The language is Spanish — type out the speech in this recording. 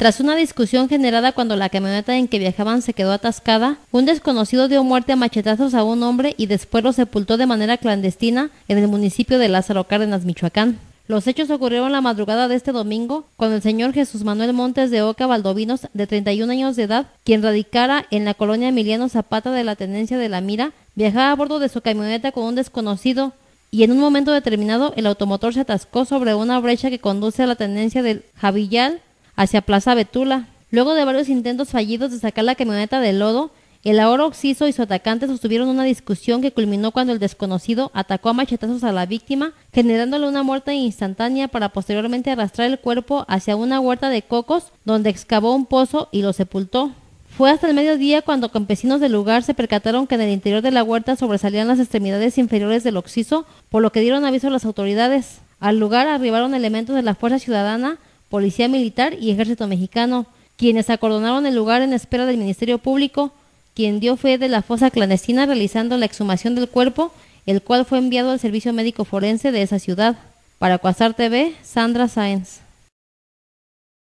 Tras una discusión generada cuando la camioneta en que viajaban se quedó atascada, un desconocido dio muerte a machetazos a un hombre y después lo sepultó de manera clandestina en el municipio de Lázaro Cárdenas, Michoacán. Los hechos ocurrieron la madrugada de este domingo cuando el señor Jesús Manuel Montes de Oca Valdovinos, de 31 años de edad, quien radicara en la colonia Emiliano Zapata de la Tenencia de la Mira, viajaba a bordo de su camioneta con un desconocido y en un momento determinado el automotor se atascó sobre una brecha que conduce a la Tenencia del Javillal hacia Plaza Betula. Luego de varios intentos fallidos de sacar la camioneta del lodo, el ahora Oxiso y su atacante sostuvieron una discusión que culminó cuando el desconocido atacó a machetazos a la víctima, generándole una muerte instantánea para posteriormente arrastrar el cuerpo hacia una huerta de cocos donde excavó un pozo y lo sepultó. Fue hasta el mediodía cuando campesinos del lugar se percataron que en el interior de la huerta sobresalían las extremidades inferiores del Oxiso, por lo que dieron aviso a las autoridades. Al lugar arribaron elementos de la Fuerza Ciudadana Policía Militar y Ejército Mexicano, quienes acordonaron el lugar en espera del Ministerio Público, quien dio fe de la fosa clandestina realizando la exhumación del cuerpo, el cual fue enviado al Servicio Médico Forense de esa ciudad. Para Cuasar TV, Sandra Sáenz.